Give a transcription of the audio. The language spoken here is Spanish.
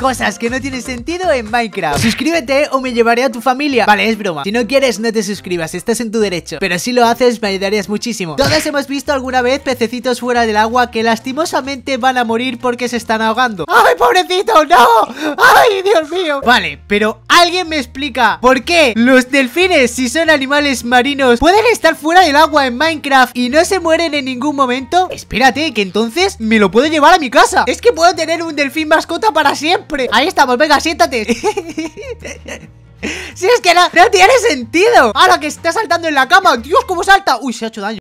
cosas que no tienen sentido en Minecraft. Suscríbete o me llevaré a tu familia. Vale, es broma. Si no quieres, no te suscribas, estás en tu derecho. Pero si lo haces, me ayudarías muchísimo. Todos hemos visto alguna vez pececitos fuera del agua que lastimosamente van a morir porque se están ahogando. ¡Ay, pobrecito, no! ¡Ay, Dios mío! Vale, pero alguien me explica por qué los delfines, si son animales marinos, pueden estar fuera del agua en Minecraft y no se mueren en ningún momento. Espérate, que entonces me lo puedo llevar a mi casa. Es que puedo tener un delfín mascota para siempre. Ahí estamos, venga, siéntate. si es que no, no tiene sentido. Ahora que está saltando en la cama. Dios, cómo salta. Uy, se ha hecho daño.